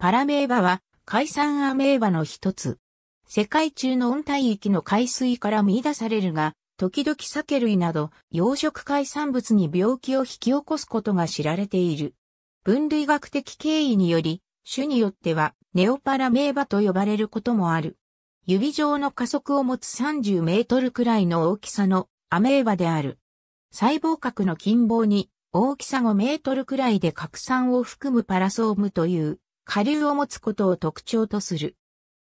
パラメーバは海産アメーバの一つ。世界中の温帯域の海水から見出されるが、時々酒類など養殖海産物に病気を引き起こすことが知られている。分類学的経緯により、種によってはネオパラメーバと呼ばれることもある。指状の加速を持つ30メートルくらいの大きさのアメーバである。細胞核の近傍に大きさ5メートルくらいで核酸を含むパラソームという下流を持つことを特徴とする。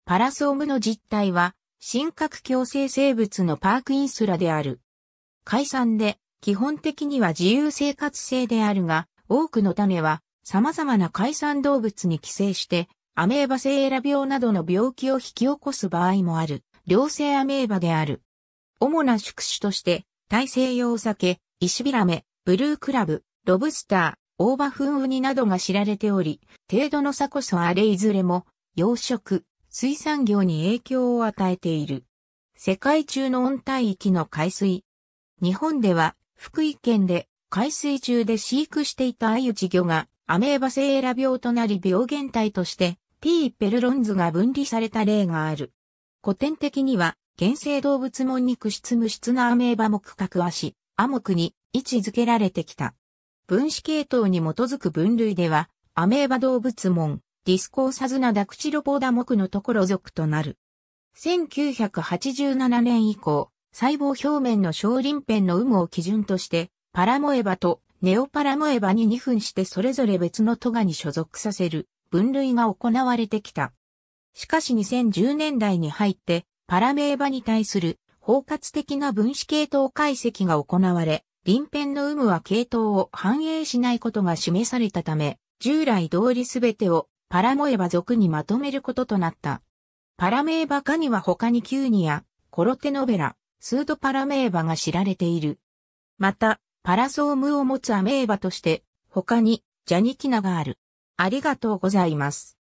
パラソームの実態は、真核共生生物のパークインスラである。解散で、基本的には自由生活性であるが、多くの種は、様々な海産動物に寄生して、アメーバ性エラ病などの病気を引き起こす場合もある、良性アメーバである。主な宿主として、大西洋酒、石ビラメ、ブルークラブ、ロブスター、大葉粉ウニなどが知られており、程度の差こそあれいずれも、養殖、水産業に影響を与えている。世界中の温帯域の海水。日本では、福井県で海水中で飼育していたアユ稚魚がアメーバセーラ病となり病原体としてピーペルロンズが分離された例がある。古典的には、原生動物門肉質無質なアメーバ目角足、アモクに位置づけられてきた。分子系統に基づく分類では、アメーバ動物門、ディスコーサズナダクチロポーダ目のところ属となる。1987年以降、細胞表面の小鱗片の有無を基準として、パラモエバとネオパラモエバに2分してそれぞれ別のトガに所属させる分類が行われてきた。しかし2010年代に入って、パラメーバに対する包括的な分子系統解析が行われ、臨辺の有無は系統を反映しないことが示されたため、従来通りすべてをパラモエバ族にまとめることとなった。パラメーバ科には他にキューニア、コロテノベラ、スードパラメーバが知られている。また、パラソームを持つアメーバとして、他にジャニキナがある。ありがとうございます。